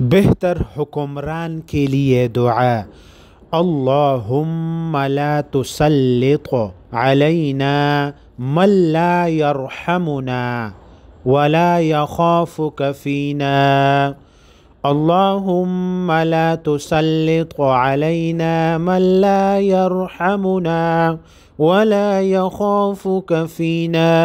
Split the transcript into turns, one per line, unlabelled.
بہتر حکمران کے لیے دعا اللهم لا تسلط علينا من لا يرحمنا ولا يخافك فينا اللهم لا تسلط علينا من لا يرحمنا ولا يخافك فينا